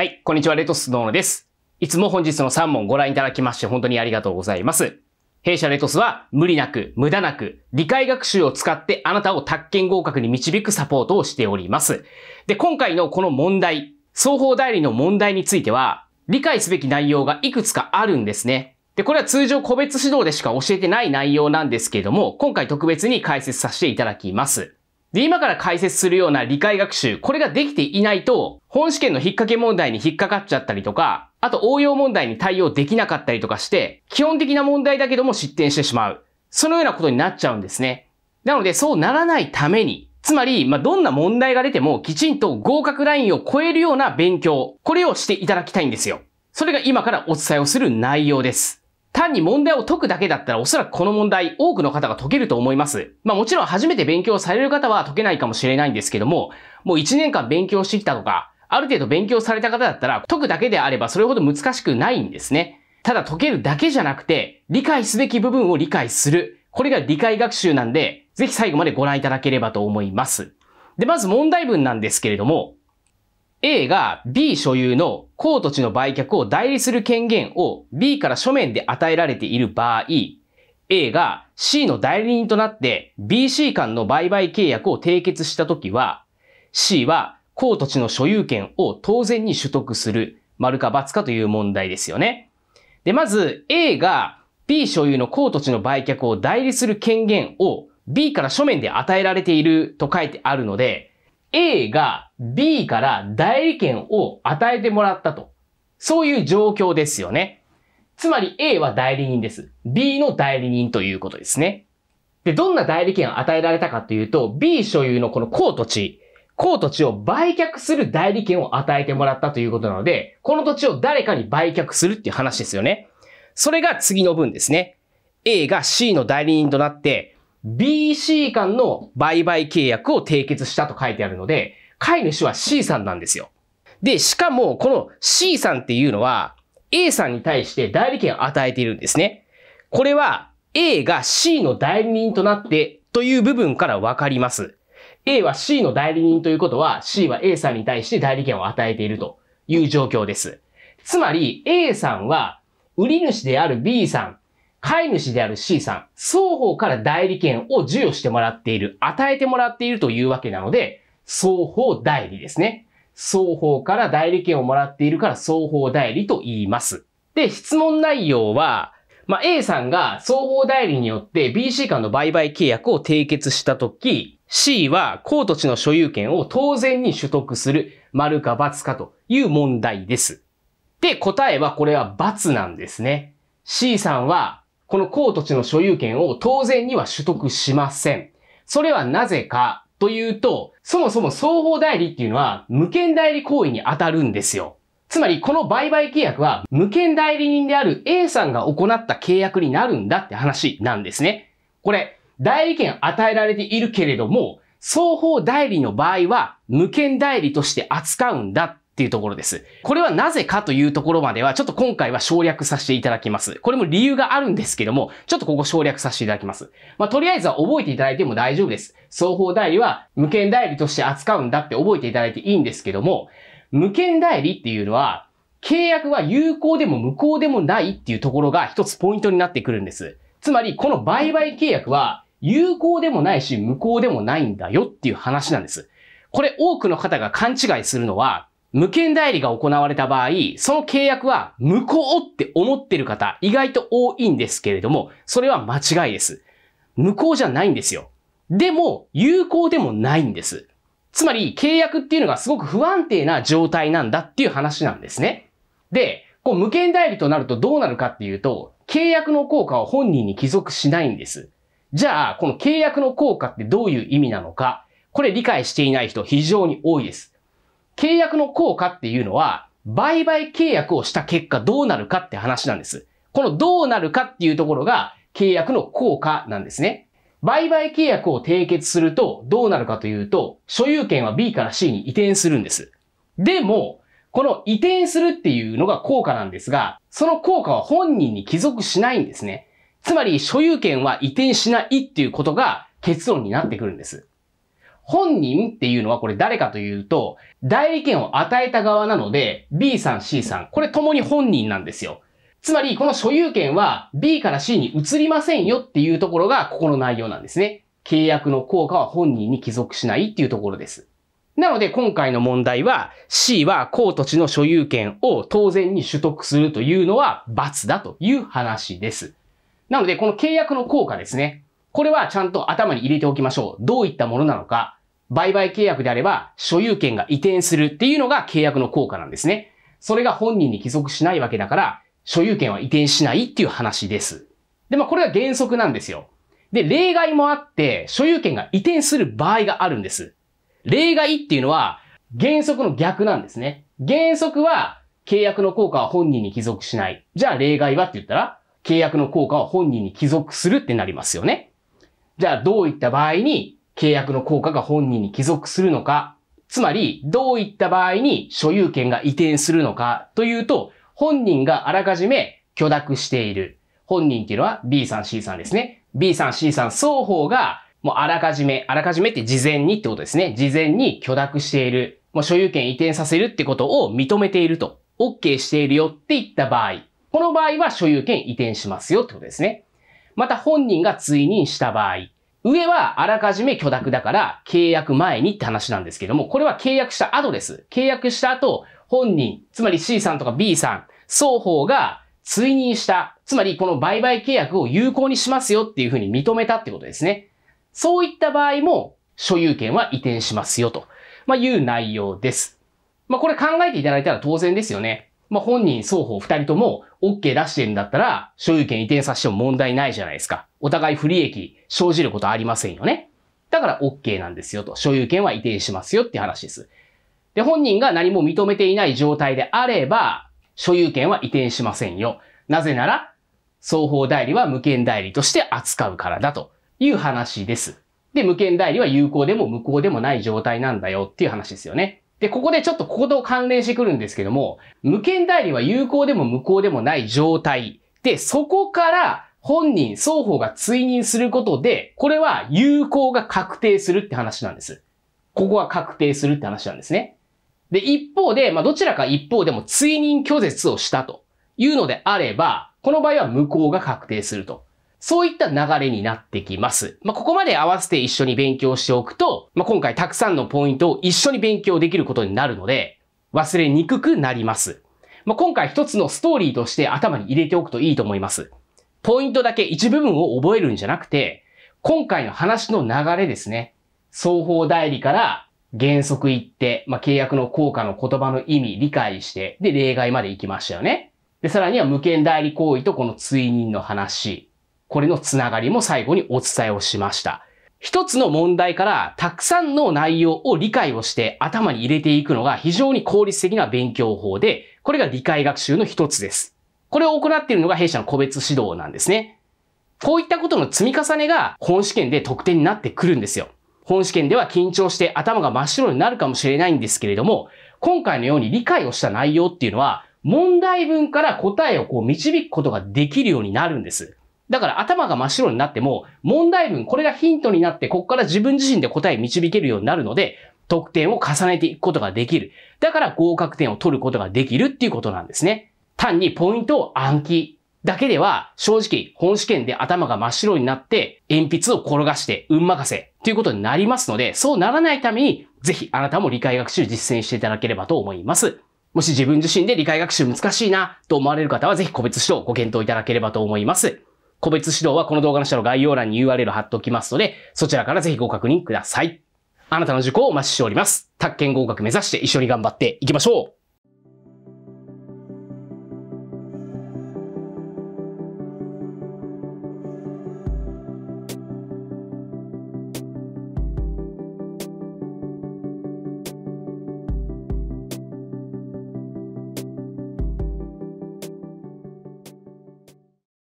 はい、こんにちは、レトスのーノです。いつも本日の3問ご覧いただきまして本当にありがとうございます。弊社レトスは無理なく、無駄なく、理解学習を使ってあなたを宅建合格に導くサポートをしております。で、今回のこの問題、双方代理の問題については、理解すべき内容がいくつかあるんですね。で、これは通常個別指導でしか教えてない内容なんですけれども、今回特別に解説させていただきます。で、今から解説するような理解学習、これができていないと、本試験の引っ掛け問題に引っかかっちゃったりとか、あと応用問題に対応できなかったりとかして、基本的な問題だけども失点してしまう。そのようなことになっちゃうんですね。なので、そうならないために、つまり、まあ、どんな問題が出ても、きちんと合格ラインを超えるような勉強、これをしていただきたいんですよ。それが今からお伝えをする内容です。単に問題を解くだけだったらおそらくこの問題多くの方が解けると思います。まあもちろん初めて勉強される方は解けないかもしれないんですけども、もう1年間勉強してきたとか、ある程度勉強された方だったら解くだけであればそれほど難しくないんですね。ただ解けるだけじゃなくて、理解すべき部分を理解する。これが理解学習なんで、ぜひ最後までご覧いただければと思います。で、まず問題文なんですけれども、A が B 所有の高土地の売却を代理する権限を B から書面で与えられている場合、A が C の代理人となって BC 間の売買契約を締結したときは、C は高土地の所有権を当然に取得する、丸か×かという問題ですよね。で、まず A が B 所有の高土地の売却を代理する権限を B から書面で与えられていると書いてあるので、A が B から代理権を与えてもらったと。そういう状況ですよね。つまり A は代理人です。B の代理人ということですね。で、どんな代理権を与えられたかというと、B 所有のこの公土地、公土地を売却する代理権を与えてもらったということなので、この土地を誰かに売却するっていう話ですよね。それが次の文ですね。A が C の代理人となって、BC 間の売買契約を締結したと書いてあるので、飼い主は C さんなんですよ。で、しかも、この C さんっていうのは、A さんに対して代理権を与えているんですね。これは、A が C の代理人となってという部分からわかります。A は C の代理人ということは、C は A さんに対して代理権を与えているという状況です。つまり、A さんは、売り主である B さん飼い主である C さん、双方から代理権を授与してもらっている、与えてもらっているというわけなので、双方代理ですね。双方から代理権をもらっているから双方代理と言います。で、質問内容は、まあ、A さんが双方代理によって BC 間の売買契約を締結したとき、C は高土地の所有権を当然に取得する、丸か×かという問題です。で、答えはこれは×なんですね。C さんはこの公土地の所有権を当然には取得しません。それはなぜかというと、そもそも双方代理っていうのは無権代理行為に当たるんですよ。つまりこの売買契約は無権代理人である A さんが行った契約になるんだって話なんですね。これ、代理権与えられているけれども、双方代理の場合は無権代理として扱うんだっていうところです。これはなぜかというところまでは、ちょっと今回は省略させていただきます。これも理由があるんですけども、ちょっとここ省略させていただきます。まあ、とりあえずは覚えていただいても大丈夫です。双方代理は無権代理として扱うんだって覚えていただいていいんですけども、無権代理っていうのは、契約は有効でも無効でもないっていうところが一つポイントになってくるんです。つまり、この売買契約は有効でもないし無効でもないんだよっていう話なんです。これ多くの方が勘違いするのは、無権代理が行われた場合、その契約は無効って思ってる方、意外と多いんですけれども、それは間違いです。無効じゃないんですよ。でも、有効でもないんです。つまり、契約っていうのがすごく不安定な状態なんだっていう話なんですね。で、こう無権代理となるとどうなるかっていうと、契約の効果を本人に帰属しないんです。じゃあ、この契約の効果ってどういう意味なのか、これ理解していない人非常に多いです。契約の効果っていうのは、売買契約をした結果どうなるかって話なんです。このどうなるかっていうところが契約の効果なんですね。売買契約を締結するとどうなるかというと、所有権は B から C に移転するんです。でも、この移転するっていうのが効果なんですが、その効果は本人に帰属しないんですね。つまり所有権は移転しないっていうことが結論になってくるんです。本人っていうのはこれ誰かというと、代理権を与えた側なので、B さん C さん、これ共に本人なんですよ。つまり、この所有権は B から C に移りませんよっていうところが、ここの内容なんですね。契約の効果は本人に帰属しないっていうところです。なので、今回の問題は、C は公土地の所有権を当然に取得するというのは罰だという話です。なので、この契約の効果ですね。これはちゃんと頭に入れておきましょう。どういったものなのか。売買契約であれば所有権が移転するっていうのが契約の効果なんですね。それが本人に帰属しないわけだから、所有権は移転しないっていう話です。で、まあこれは原則なんですよ。で、例外もあって、所有権が移転する場合があるんです。例外っていうのは、原則の逆なんですね。原則は、契約の効果は本人に帰属しない。じゃあ例外はって言ったら、契約の効果は本人に帰属するってなりますよね。じゃあどういった場合に契約の効果が本人に帰属するのか、つまり、どういった場合に所有権が移転するのかというと、本人があらかじめ許諾している。本人っていうのは B さん C さんですね。B さん C さん双方が、もうあらかじめ、あらかじめって事前にってことですね。事前に許諾している。もう所有権移転させるってことを認めていると。OK しているよって言った場合。この場合は所有権移転しますよってことですね。また本人が追認した場合。上はあらかじめ許諾だから契約前にって話なんですけども、これは契約した後です。契約した後、本人、つまり C さんとか B さん、双方が追認した、つまりこの売買契約を有効にしますよっていうふうに認めたってことですね。そういった場合も所有権は移転しますよと、まあ、いう内容です。まあ、これ考えていただいたら当然ですよね。まあ、本人双方二人とも OK 出してるんだったら、所有権移転させても問題ないじゃないですか。お互い不利益生じることありませんよね。だから OK なんですよと。所有権は移転しますよって話です。で、本人が何も認めていない状態であれば、所有権は移転しませんよ。なぜなら、双方代理は無権代理として扱うからだという話です。で、無権代理は有効でも無効でもない状態なんだよっていう話ですよね。で、ここでちょっとここと関連してくるんですけども、無権代理は有効でも無効でもない状態。で、そこから本人、双方が追認することで、これは有効が確定するって話なんです。ここは確定するって話なんですね。で、一方で、まあ、どちらか一方でも追認拒絶をしたというのであれば、この場合は無効が確定すると。そういった流れになってきます。まあ、ここまで合わせて一緒に勉強しておくと、まあ、今回たくさんのポイントを一緒に勉強できることになるので、忘れにくくなります。まあ、今回一つのストーリーとして頭に入れておくといいと思います。ポイントだけ一部分を覚えるんじゃなくて、今回の話の流れですね。双方代理から原則言って、まあ、契約の効果の言葉の意味理解して、で、例外まで行きましたよね。で、さらには無権代理行為とこの追認の話。これのつながりも最後にお伝えをしました。一つの問題からたくさんの内容を理解をして頭に入れていくのが非常に効率的な勉強法で、これが理解学習の一つです。これを行っているのが弊社の個別指導なんですね。こういったことの積み重ねが本試験で得点になってくるんですよ。本試験では緊張して頭が真っ白になるかもしれないんですけれども、今回のように理解をした内容っていうのは、問題文から答えをこう導くことができるようになるんです。だから頭が真っ白になっても、問題文、これがヒントになって、ここから自分自身で答え導けるようになるので、得点を重ねていくことができる。だから合格点を取ることができるっていうことなんですね。単にポイントを暗記だけでは、正直、本試験で頭が真っ白になって、鉛筆を転がして、運任せ、ということになりますので、そうならないために、ぜひ、あなたも理解学習実践していただければと思います。もし自分自身で理解学習難しいな、と思われる方は、ぜひ個別指導をご検討いただければと思います。個別指導はこの動画の下の概要欄に URL 貼っておきますので、そちらからぜひご確認ください。あなたの受講をお待ちしております。宅建合格目指して一緒に頑張っていきましょう